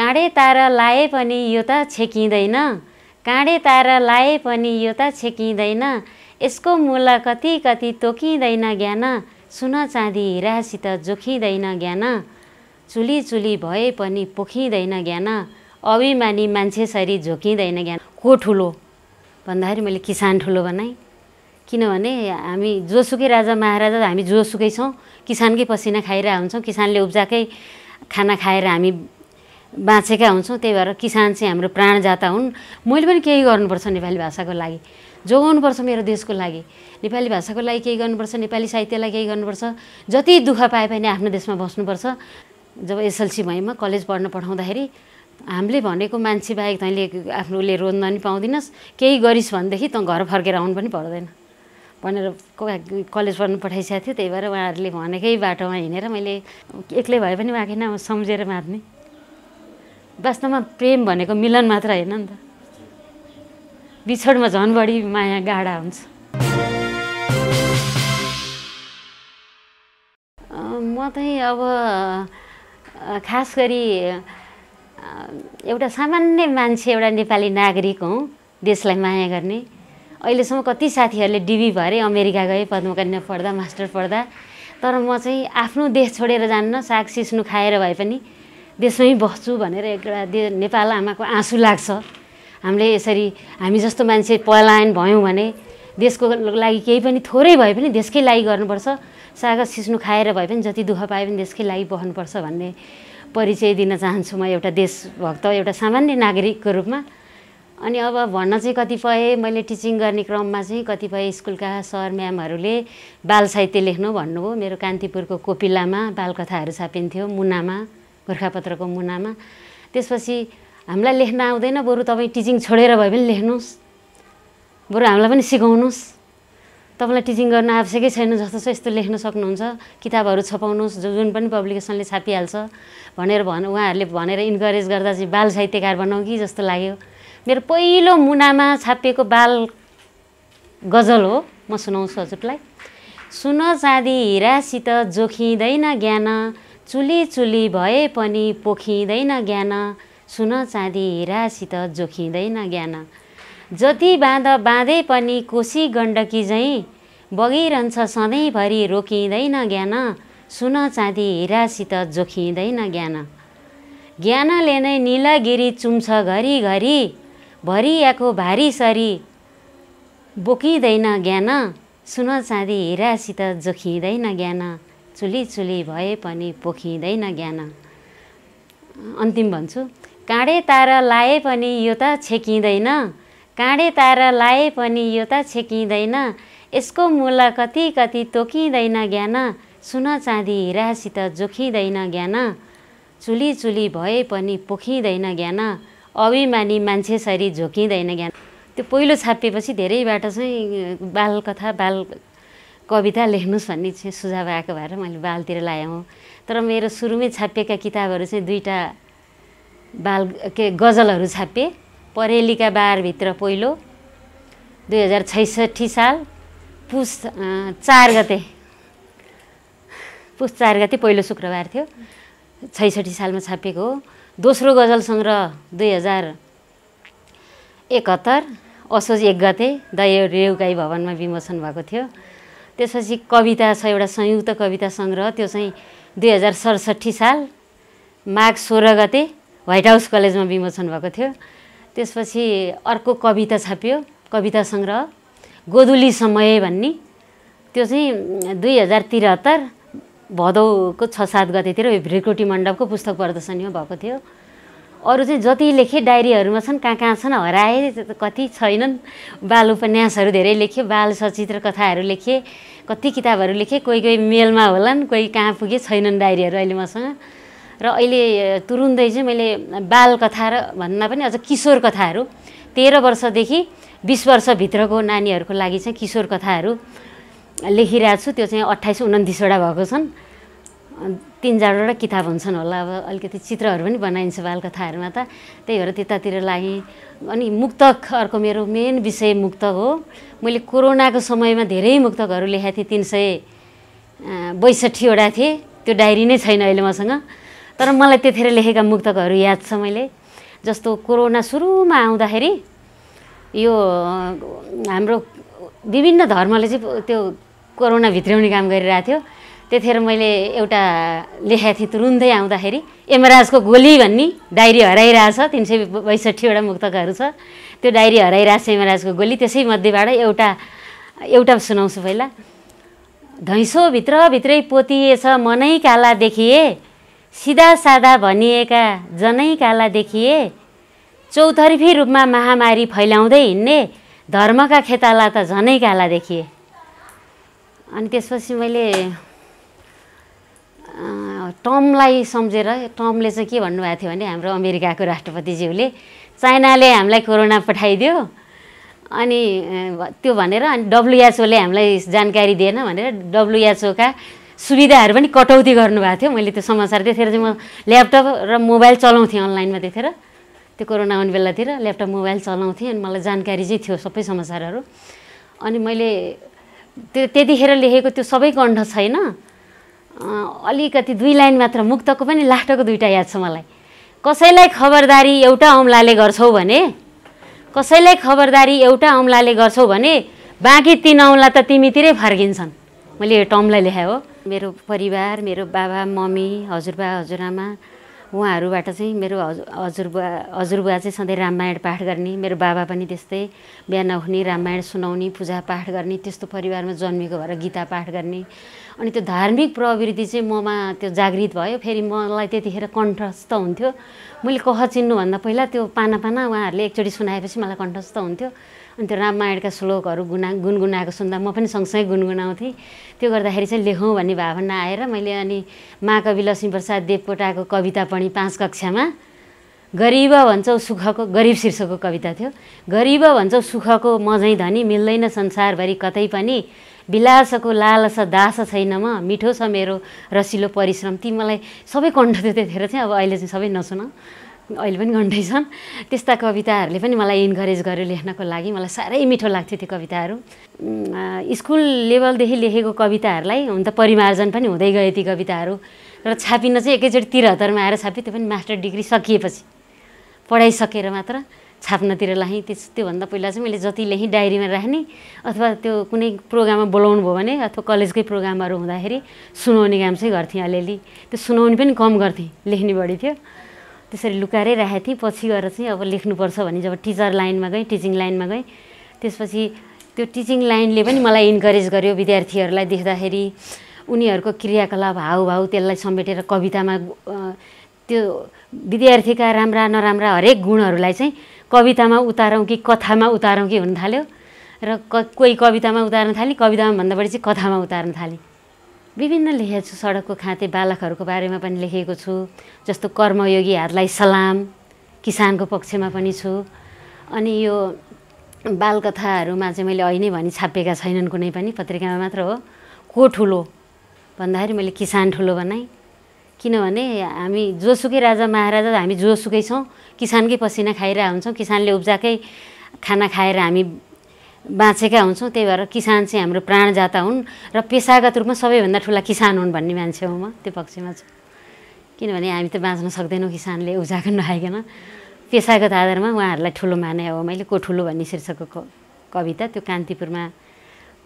काँडे तारा लाए पनि यो त छेकिँदैन काँडे तारा लाए पनि यो त छेकिँदैन यसको मूल कति कति तोकिँदैन ज्ञान सुन चाँदी हिरासित जोखिँदैन ज्ञान चुली चुली भए पनि पोखिँदैन ज्ञान अभिमानी मान्छे सरी झोकिँदैन ज्ञान को ठुलो भन्दाखेरि मैले किसान ठुलो बनाएँ किनभने हामी जोसुकै राजा महाराजा हामी जोसुकै छौँ किसानकै पसिना खाइरहेको हुन्छौँ किसानले उब्जाकै खाना खाएर हामी बाँचेका हुन्छौँ त्यही भएर किसान चाहिँ हाम्रो प्राणजाता हुन् मैले पनि केही गर्नुपर्छ नेपाली भाषाको लागि जोगाउनुपर्छ मेरो देशको लागि नेपाली भाषाको लागि केही गर्नुपर्छ नेपाली साहित्यलाई केही गर्नुपर्छ जति दुःख पाए पनि आफ्नो देशमा बस्नुपर्छ जब एसएलसी भएमा कलेज पढ्न पठाउँदाखेरि हामीले भनेको मान्छे बाहेक तैँले आफ्नो उसले रोज्न पनि पाउँदिनस् केही गरिस् भनेदेखि तँ घर फर्केर आउनु पनि पर्दैन भनेर कलेज पढ्नु पठाइसकेको थियो त्यही भएर उहाँहरूले भनेकै बाटोमा हिँडेर मैले एक्लै भए पनि उहाँकै नाम सम्झेर मार्ने वास्तवमा प्रेम भनेको मिलन मात्र होइन नि त बिछोडमा झन् बढी माया गाढा हुन्छ म चाहिँ अब खास गरी एउटा सामान्य मान्छे एउटा नेपाली नागरिक हुँ देशलाई माया गर्ने अहिलेसम्म कति साथीहरूले डिबी भरे अमेरिका गए पद्मकन्या पढ्दा मास्टर पढ्दा तर म चाहिँ आफ्नो देश छोडेर जान्न साग सिस्नु खाएर भए पनि देशमै बस्छु भनेर एउटा दे नेपाल आमाको आँसु लाग्छ हामीले यसरी हामी जस्तो मान्छे पलायन भयौँ भने देशको लागि केही पनि थोरै भए पनि देशकै लागि गर्नुपर्छ सागर सिस्नु खाएर भए पनि जति दुःख पाए पनि देशकै लागि बस्नुपर्छ भन्ने परिचय दिन चाहन्छु म एउटा देशभक्त एउटा सामान्य नागरिकको रूपमा अनि अब भन्न चाहिँ कतिपय मैले टिचिङ गर्ने क्रममा चाहिँ कतिपय स्कुलका सर म्यामहरूले बाल साहित्य लेख्नु भन्नुभयो मेरो कान्तिपुरको कोपिलामा बालकथाहरू छापिन्थ्यो मुनामा गोर्खापत्रको मुनामा त्यसपछि हामीलाई लेख्न आउँदैन बरु तपाईँ टिचिङ छोडेर भए पनि लेख्नुहोस् बरु हामीलाई पनि सिकाउनुहोस् तपाईँलाई टिचिङ गर्न आवश्यकै छैन जस्तो छ यस्तो लेख्न सक्नुहुन्छ किताबहरू छपाउनुहोस् जो जुन पनि पब्लिकेसनले छापिहाल्छ भनेर भन उहाँहरूले भनेर इन्करेज गर्दा चाहिँ बाल साहित्यकार बनाऊ कि जस्तो लाग्यो मेरो पहिलो मुनामा छापिएको बाल गजल हो म सुनाउँछु हजुरलाई सुन चाँदी हिरासित जोखिँदैन ज्ञान चुली चुली भए पनि पोखिँदैन ज्ञान सुन चाँदी हिरासित जोखिँदैन ज्ञान जति बाँध बाँधे पनि कोसी गण्डकी झैँ बगिरहन्छ सधैँभरि रोकिँदैन ज्ञान सुन चाँदी हिरासित जोखिँदैन ज्ञान ज्ञानले नै निलागिरी चुम्छ घरिघरि भरियाको भारी सरी बोकिँदैन ज्ञान सुन चाँदी हिरासित जोखिँदैन ज्ञान चुली चुली भए पनि पोखिँदैन ज्ञान अन्तिम भन्छु काँडे तारा लाए पनि यो त छेकिँदैन काँडे तारा लाए पनि यो त छेकिँदैन यसको मुला कति कति तोकिँदैन ज्ञान सुन चाँदी हिरासित जोखिँदैन ज्ञान चुली चुली भए पनि पोखिँदैन ज्ञान अभिमानी मान्छे सरी झोकिँदैन ज्ञान त्यो पहिलो छापिएपछि धेरैबाट चाहिँ बालकथा बाल कविता लेख्नुहोस् भन्ने चाहिँ सुझाव आएको भएर मैले बालतिर लाएँ तर मेरो सुरुमै छापिएका किताबहरू चाहिँ दुईवटा बाल के गजलहरू छापिए परेलीका बारभित्र पहिलो दुई हजार छैसठी साल पुस चार गते पुस चार गते पहिलो शुक्रबार थियो छैसठी सालमा छापिएको हो दोस्रो गजल सङ्ग्रह दुई हजार एकहत्तर असोज एक गते दय रेउगाई भवनमा विमोचन भएको थियो त्यसपछि कविता छ एउटा संयुक्त कविता सङ्ग्रह त्यो चाहिँ दुई हजार सडसठी साल माघ सोह्र गते व्हाइट हाउस कलेजमा विमोचन भएको थियो त्यसपछि अर्को कविता छापियो कविता सङ्ग्रह गोधुली समय भन्ने त्यो चाहिँ दुई हजार त्रिहत्तर भदौको छ सात गतेतिर रेकुटी मण्डपको पुस्तक प्रदर्शनीमा भएको थियो अरू चाहिँ जति लेखेँ डायरीहरूमा छन् कहाँ कहाँ छन् हराए कति छैनन् बाल उपन्यासहरू धेरै लेखेँ बाल सचित्र कथाहरू लेखेँ कति किताबहरू लेखेँ कोही कोही मेलमा होलान् कोही कहाँ पुगे छैनन् डायरीहरू अहिले मसँग र अहिले तुरुन्तै चाहिँ मैले बाल कथा र भन्दा पनि अझ किशोर कथाहरू तेह्र वर्षदेखि बिस वर्षभित्रको नानीहरूको लागि चाहिँ किशोर कथाहरू लेखिरहेको छु त्यो चाहिँ अट्ठाइस उन्तिसवटा भएको छन् तिन चारवटा किताब हुन्छन् होला अब अलिकति चित्रहरू पनि बनाइन्छ बालकथाहरूमा त त्यही भएर त्यतातिर लागेँ अनि मुक्तक अर्को मेरो मेन विषय मुक्तक हो मैले कोरोनाको समयमा धेरै मुक्तकहरू लेखाएको थिएँ तिन सय बैसठीवटा थिएँ त्यो डायरी नै छैन अहिले मसँग तर मलाई त्यतिखेर लेखेका मुक्तकहरू याद छ मैले जस्तो कोरोना सुरुमा आउँदाखेरि यो हाम्रो विभिन्न धर्मले चाहिँ त्यो कोरोना भित्र्याउने काम गरिरहेको थियो त्यतिखेर मैले एउटा लेखाएको थिएँ तुरुन्तै आउँदाखेरि यमराजको गोली भन्ने डायरी हराइरहेछ तिन सय बैसठीवटा मुक्तकहरू छ त्यो डायरी हराइरहेछ यमराजको गोली त्यसै मध्येबाट एउटा एउटा सुनाउँछु पहिला भित्रभित्रै पोतिएछ मनै काला देखिए सिधा सादा भनिएका जनै काला देखिए चौतर्फी रूपमा महामारी फैलाउँदै हिँड्ने धर्मका खेताला त झनै काला देखिए अनि त्यसपछि मैले टमलाई सम्झेर टमले चाहिँ के भन्नुभएको थियो भने हाम्रो अमेरिकाको राष्ट्रपतिज्यूले चाइनाले हामीलाई कोरोना पठाइदियो अनि त्यो भनेर अनि डब्लुएचओले हामीलाई जानकारी दिएन भनेर डब्लुएचओका सुविधाहरू पनि कटौती गर्नुभएको थियो मैले त्यो समाचार त्यतिखेर चाहिँ म ल्यापटप र मोबाइल चलाउँथेँ अनलाइनमा त्यतिखेर त्यो कोरोना आउने बेलातिर ल्यापटप मोबाइल चलाउँथेँ अनि मलाई जानकारी चाहिँ थियो सबै समाचारहरू अनि मैले त्यो त्यतिखेर लेखेको त्यो सबै कण्ठ छैन अलिकति दुई लाइन मात्र मुक्तको पनि लास्टको दुइटा याद छ मलाई कसैलाई खबरदारी एउटा औँलाले गर्छौ भने कसैलाई खबरदारी एउटा औँलाले गर्छौ भने बाँकी तिन औँला त तिमीतिरै फर्किन्छन् मैले यो टमलाई लेखाएँ हो मेरो परिवार मेरो बाबा मम्मी हजुरबा हजुरआमा उहाँहरूबाट चाहिँ मेरो हजुरबुवा हजुरबुवा चाहिँ सधैँ रामायण पाठ गर्ने मेरो बाबा पनि त्यस्तै बिहान उठ्ने रामायण सुनाउने पूजा पाठ गर्ने त्यस्तो परिवारमा जन्मेको भएर गीता पाठ गर्ने अनि त्यो धार्मिक प्रवृत्ति चाहिँ ममा त्यो जागृत भयो फेरि मलाई त्यतिखेर कण्ठस्थ हुन्थ्यो मैले कह चिन्नुभन्दा पहिला त्यो पाना पाना उहाँहरूले एकचोटि सुनाएपछि मलाई कण्ठस्थ हुन्थ्यो अनि त्यो रामायणका श्लोकहरू गुना गुनगुनाएको सुन्दा म पनि सँगसँगै गुनगुनाउँथेँ त्यो गर्दाखेरि चाहिँ लेखौँ भन्ने भावना आएर मैले अनि महाकवि लक्ष्मीप्रसाद देवकोटाको कविता पनि पाँच कक्षामा गरिब भन्छौ सुखको गरिब शीर्षकको कविता थियो गरिब भन्छौ सुखको मजै धनी मिल्दैन संसारभरि कतै पनि विलासको लालसा दास छैन म मिठो छ मेरो रसिलो परिश्रम ती मलाई सबै कण्ठ थियो त्यतिखेर चाहिँ अब अहिले चाहिँ सबै नसुन अहिले पनि घन्टै छन् त्यस्ता कविताहरूले पनि मलाई इन्करेज गर्यो लेख्नको लागि मलाई साह्रै मिठो लाग्थ्यो त्यो कविताहरू स्कुल लेभलदेखि लेखेको कविताहरूलाई हुन त परिमार्जन पनि हुँदै गयो ती कविताहरू र छापिन चाहिँ एकैचोटि हतारमा आएर छाप्यो त्यो पनि मास्टर डिग्री सकिएपछि पढाइसकेर मात्र छाप्नतिर लाएँ त्यस त्योभन्दा पहिला चाहिँ मैले जति लेखेँ डायरीमा राख्ने अथवा त्यो कुनै प्रोग्राममा बोलाउनु भयो भने अथवा कलेजकै प्रोग्रामहरू हुँदाखेरि सुनाउने काम चाहिँ गर्थेँ अलिअलि त्यो सुनाउने पनि कम गर्थेँ लेख्ने बढी थियो त्यसरी लुकाएरै राखेको थिएँ पछि गएर चाहिँ अब लेख्नुपर्छ भने जब टिचर लाइनमा गएँ टिचिङ लाइनमा गएँ त्यसपछि त्यो टिचिङ लाइनले पनि मलाई इन्करेज गर्यो विद्यार्थीहरूलाई देख्दाखेरि उनीहरूको क्रियाकलाप हाउभाउ त्यसलाई समेटेर कवितामा त्यो विद्यार्थीका राम्रा नराम्रा हरेक गुणहरूलाई चाहिँ कवितामा उतारौँ कि कथामा उतारौँ कि हुन थाल्यो र क कोही कवितामा उतार्न थालेँ कवितामा भन्दा बढी चाहिँ कथामा उतार्न थालेँ विभिन्न लेखेको छु सडकको खाँते बालकहरूको बारेमा पनि लेखेको छु जस्तो कर्मयोगीहरूलाई सलाम किसानको पक्षमा पनि छु अनि यो बालकथाहरूमा चाहिँ मैले अहिले नै भनी छापेका छैनन् कुनै पनि पत्रिकामा मात्र हो को ठुलो भन्दाखेरि मैले किसान ठुलो बनाएँ किनभने हामी जोसुकै राजा महाराजा हामी जोसुकै छौँ किसानकै पसिना खाइरहेको हुन्छौँ किसानले उब्जाकै खाना खाएर हामी बाँचेका हुन्छौँ त्यही भएर किसान चाहिँ हाम्रो प्राणजाता हुन् र पेसागत रूपमा सबैभन्दा ठुला किसान हुन् भन्ने मान्छे हो म त्यो पक्षमा छु किनभने हामी त बाँच्न सक्दैनौँ किसानले उब्जाएको नआइकन पेसागत आधारमा उहाँहरूलाई ठुलो माने हो मैले को ठुलो भन्ने शीर्षकको कविता त्यो कान्तिपुरमा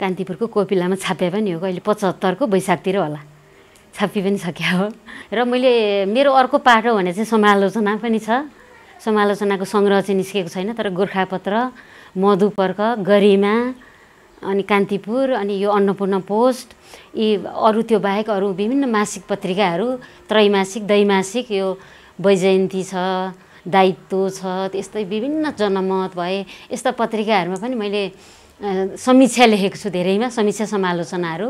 कान्तिपुरको कोपिलामा छापे पनि हो कहिले पचहत्तरको वैशाखतिर होला छापी पनि सकिया हो र मैले मेरो अर्को पाटो भने चाहिँ समालोचना पनि छ समालोचनाको सङ्ग्रह चाहिँ निस्केको छैन तर गोर्खापत्र मधुपर्क गरिमा अनि कान्तिपुर अनि यो अन्नपूर्ण पोस्ट यी अरू त्यो बाहेक अरू विभिन्न मासिक पत्रिकाहरू त्रैमासिक दैमासिक यो वैजयन्ती छ दायित्व छ त्यस्तै विभिन्न जनमत भए यस्ता पत्रिकाहरूमा पनि मैले समीक्षा लेखेको छु धेरैमा समीक्षा समालोचनाहरू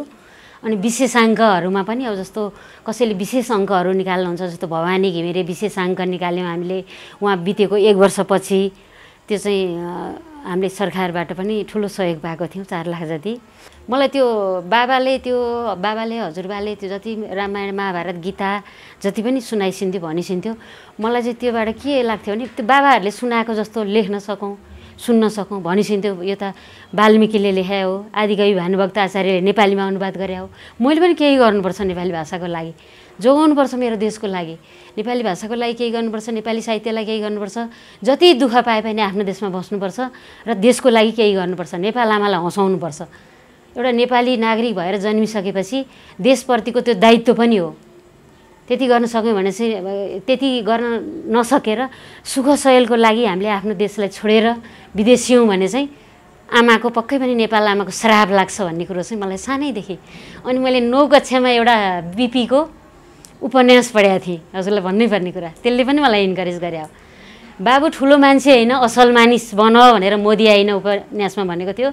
अनि विशेषाङ्कहरूमा पनि अब जस्तो कसैले विशेष अङ्कहरू निकाल्नुहुन्छ जस्तो भवानी घिमिरे विशेषाङ्क निकाल्यौँ हामीले उहाँ बितेको एक वर्षपछि त्यो चाहिँ हामीले सरकारबाट पनि ठुलो सहयोग पाएको थियौँ चार लाख जति मलाई त्यो बाबाले त्यो बाबाले हजुरबाले त्यो जति रामायण महाभारत गीता जति पनि सुनाइसिन्थ्यो भनिसिन्थ्यो मलाई चाहिँ त्योबाट के लाग्थ्यो भने त्यो बाबाहरूले सुनाएको जस्तो लेख्न सकौँ सुन्न सकौँ भनेपछि त्यो यो त वाल्मिकीले लेखा हो आदिकवि भानुभक्त आचार्यले नेपालीमा अनुवाद गरे हो मैले पनि केही गर्नुपर्छ नेपाली भाषाको लागि जोगाउनुपर्छ मेरो देशको लागि नेपाली भाषाको लागि केही गर्नुपर्छ नेपाली साहित्यलाई केही गर्नुपर्छ जति दुःख पाए पनि आफ्नो देशमा बस्नुपर्छ र देशको लागि केही गर्नुपर्छ नेपाल आमालाई हँसाउनुपर्छ एउटा नेपाली नागरिक भएर जन्मिसकेपछि देशप्रतिको त्यो दायित्व पनि हो त्यति गर्न सक्यौँ भने चाहिँ त्यति गर्न नसकेर सुख सहयोगको लागि हामीले आफ्नो देशलाई छोडेर विदेशियौँ भने चाहिँ आमाको पक्कै पनि नेपाल आमाको श्राप लाग्छ भन्ने कुरो चाहिँ मलाई सानैदेखि अनि मैले नौ कक्षामा एउटा बिपीको उपन्यास पढाएको थिएँ हजुरलाई पर्ने कुरा त्यसले पनि मलाई इन्करेज गरे हो बाबु ठुलो मान्छे होइन असल मानिस बन भनेर मोदी आइन उपन्यासमा भनेको थियो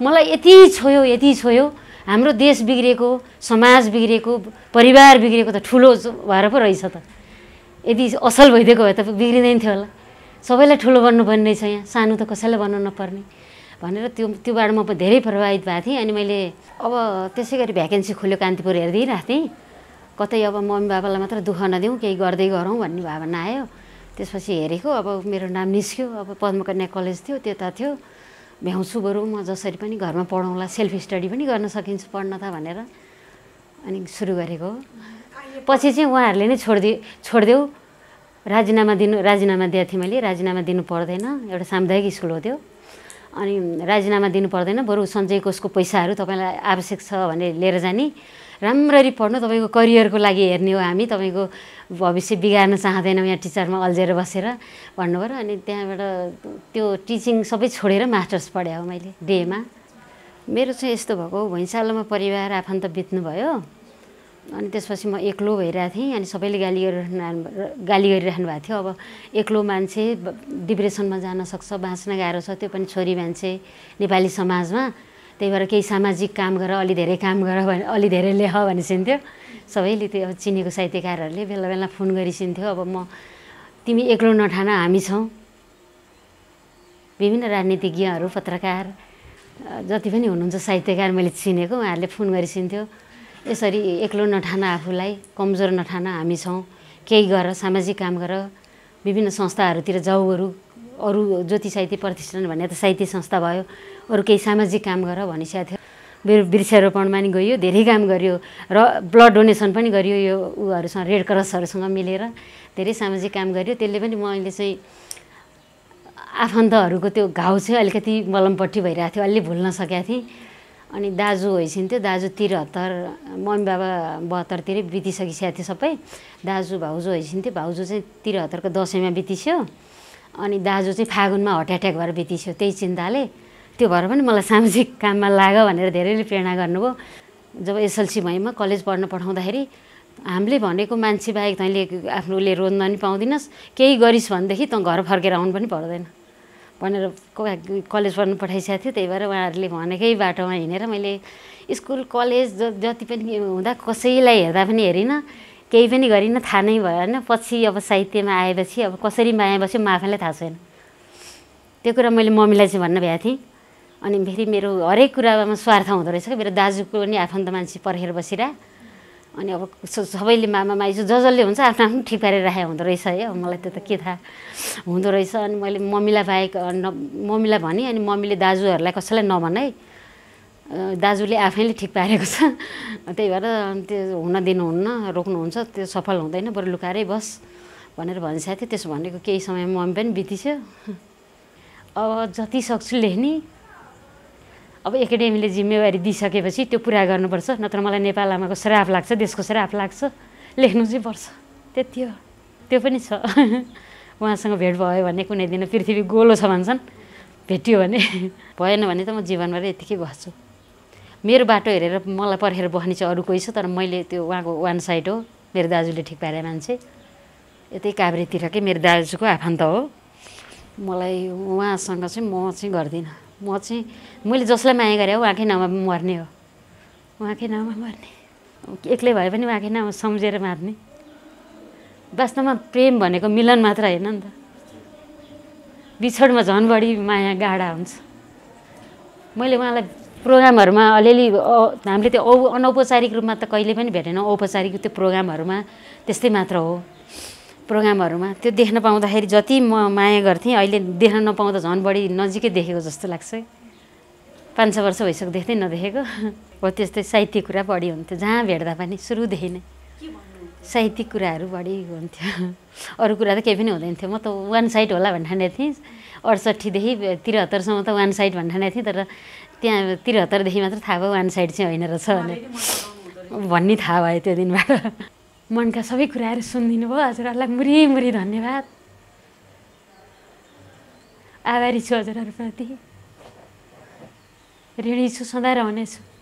मलाई यति छोयो यति छोयो हाम्रो देश बिग्रेको समाज बिग्रेको परिवार बिग्रेको त ठुलो भएर पो रहेछ त यदि असल भइदिएको भए त बिग्रिँदैन थियो होला सबैलाई ठुलो बन्नुपर्ने रहेछ यहाँ सानो त कसैलाई बन्नु नपर्ने भनेर त्यो त्योबाट म धेरै प्रभावित भएको थिएँ अनि मैले अब त्यसै गरी भ्याकेन्सी खोल्यो कान्तिपुर हेरिदिइरहेको थिएँ कतै अब मम्मी बाबालाई मात्र दुःख नदिउँ केही गर्दै गरौँ भन्ने भावना आयो त्यसपछि हेरेको अब मेरो नाम निस्क्यो अब पद्मकन्या कलेज थियो त्यता थियो भ्याउँछु बरु म जसरी पनि घरमा पढाउँला सेल्फ स्टडी पनि गर्न सकिन्छ पढ्न त भनेर अनि सुरु गरेको हो पछि चाहिँ उहाँहरूले नै छोडिदि छोडिदेऊ राजीनामा दिनु राजीनामा दिएको थिएँ मैले राजीनामा दिनु पर्दैन एउटा सामुदायिक स्कुल हो त्यो अनि राजीनामा दिनु पर्दैन बरु सञ्चय कोषको पैसाहरू तपाईँलाई आवश्यक छ भने लिएर जाने राम्ररी पढ्नु तपाईँको करियरको लागि हेर्ने हो हामी तपाईँको भविष्य बिगार्न चाहँदैनौँ यहाँ टिचरमा अल्झेर बसेर भन्नुभयो र अनि त्यहाँबाट त्यो टिचिङ सबै छोडेर मास्टर्स पढ्या हो मैले डेमा मेरो चाहिँ यस्तो भएको भैँसालोमा परिवार आफन्त बित्नुभयो अनि त्यसपछि म एक्लो भइरहेको थिएँ अनि सबैले गाली गरिरहनु गाली गरिराख्नु भएको थियो अब एक्लो मान्छे डिप्रेसनमा जान सक्छ बाँच्न गाह्रो छ त्यो पनि छोरी मान्छे नेपाली समाजमा त्यही भएर केही सामाजिक काम गर अलि धेरै काम गर भने अलि धेरै लेख भनिसिन्थ्यो सबैले त्यो अब चिनेको साहित्यकारहरूले बेला बेला फोन गरिसिन्थ्यो अब म तिमी एक्लो नठान हामी छौँ विभिन्न राजनीतिज्ञहरू पत्रकार जति पनि हुनुहुन्छ साहित्यकार मैले चिनेको उहाँहरूले फोन गरिसिन्थ्यो यसरी एक्लो नठान आफूलाई कमजोर नठान हामी छौँ केही गर सामाजिक काम गर विभिन्न संस्थाहरूतिर जाउहरू अरू ज्योति साहित्य प्रतिष्ठान भन्ने त साहित्य संस्था भयो अरू केही सामाजिक काम गर भनिसकेको थियो मेरो वृक्षारोपणमा नि गयो धेरै काम गरियो र ब्लड डोनेसन पनि गरियो यो उहरूसँग रेड क्रसहरूसँग मिलेर धेरै सामाजिक काम गरियो त्यसले पनि म अहिले चाहिँ आफन्तहरूको त्यो घाउ चाहिँ अलिकति मलमपट्टि भइरहेको थियो अलि भुल्न सकेको थिएँ अनि दाजु होइसिन्थ्यो दाजु त्रिहत्तर मम्मी बाबा बहत्तरतिरै बितिसकिसकेको थियो सबै दाजु भाउजू होइसिन्थ्यो भाउजू चाहिँ त्रिहत्तरको दसैँमा बितिस्यो अनि दाजु चाहिँ फागुनमा हट एट्याक भएर बितिस्यो त्यही चिन्ताले त्यो भएर पनि मलाई सामाजिक काममा लाग भनेर धेरैले प्रेरणा गर्नुभयो जब एसएलसी भएमा कलेज पढ्न पठाउँदाखेरि हामीले भनेको मान्छे बाहेक तैँले आफ्नो उसले रोज्न पनि पाउँदिनस् केही गरिस् भनेदेखि तँ घर फर्केर आउनु पनि पर्दैन भनेर कलेज पढ्नु पठाइसकेको थियो त्यही भएर उहाँहरूले भनेकै बाटोमा हिँडेर मैले स्कुल कलेज ज जति पनि हुँदा कसैलाई हेर्दा पनि हेरिनँ केही पनि गरिनँ थाहा नै भयो होइन पछि अब साहित्यमा आएपछि अब कसरी माया बस्यो म आफैलाई थाहा छैन त्यो कुरा मैले मम्मीलाई चाहिँ भन्न भ्याएको थिएँ अनि फेरि मेरो हरेक कुरामा स्वार्थ हुँदो रहेछ मेरो दाजुको पनि आफन्त मान्छे पर्खेर बसिरह अनि अब सबैले मामा माइजु ज जसले हुन्छ आफ्नो आफ्नो ठिक पारेर राखेको हुँदो रहेछ है मलाई त्यो त के थाहा हुँदो रहेछ अनि मैले मम्मीलाई बाहेक मम्मीलाई भनेँ अनि मम्मीले दाजुहरूलाई कसैलाई नभन है दाजुले आफैले ठिक पारेको छ त्यही भएर त्यो हुन दिनुहुन्न रोक्नुहुन्छ त्यो सफल हुँदैन बरु लुकारै बस भनेर भनिसकेको थियो त्यसो भनेको केही समय मम्मी पनि बितिस्यो अब जति सक्छु लेख्ने अब एकाडेमीले जिम्मेवारी दिइसकेपछि त्यो पुरा गर्नुपर्छ नत्र मलाई नेपाल आमाको श्राप लाग्छ देशको श्राप लाग्छ लेख्नु चाहिँ पर्छ त्यति हो त्यो पनि छ उहाँसँग भेट भयो भने कुनै दिन पृथ्वी गोलो छ भन्छन् भेटियो भने भएन भने त म जीवनभरि यतिकै बस्छु मेरो बाटो हेरेर मलाई पर्खेर बस्ने चाहिँ अरू कोही छ तर मैले त्यो उहाँको वान साइड हो मेरो दाजुले ठिक पारे मान्छे यतै काभ्रेतिरकै मेरो दाजुको आफन्त हो मलाई उहाँसँग चाहिँ म चाहिँ गर्दिनँ म चाहिँ मैले जसलाई माया गरेँ उहाँकै नाममा मर्ने हो उहाँकै नाममा मर्ने एक्लै भए पनि उहाँकै नाममा सम्झेर मार्ने वास्तवमा प्रेम भनेको मिलन मात्र होइन नि त बिछोडमा झन् बढी माया गाढा हुन्छ मैले उहाँलाई प्रोग्रामहरूमा अलिअलि हामीले त्यो औ अनौपचारिक रूपमा त कहिले पनि भेटेनौँ औपचारिक त्यो प्रोग्रामहरूमा त्यस्तै मात्र हो प्रोग्रामहरूमा त्यो देख्न पाउँदाखेरि जति म माया गर्थेँ अहिले देख्न नपाउँदा झन् बढी नजिकै देखेको जस्तो लाग्छ पाँच छ वर्ष भइसक्यो देख्दै नदेखेको हो त्यस्तै साहित्यिक कुरा बढी हुन्थ्यो जहाँ भेट्दा पनि सुरुदेखि नै साहित्यिक कुराहरू बढी हुन्थ्यो अरू कुरा त केही पनि हुँदैन थियो म त वान साइड होला भन्ने ठानेको थिएँ अडसट्ठीदेखि त्रिहत्तरसम्म त वान साइड भन्ने थिएँ तर त्यहाँ त्रिहत्तरदेखि मात्र थाहा भयो वान साइड चाहिँ होइन रहेछ भने भन्ने थाहा भयो त्यो दिनबाट मनका सबै कुराहरू सुनिदिनु भयो हजुरहरूलाई मुरी धन्यवाद आभारी छु हजुरहरूप्रति ऋणी छु सधैँ रहनेछु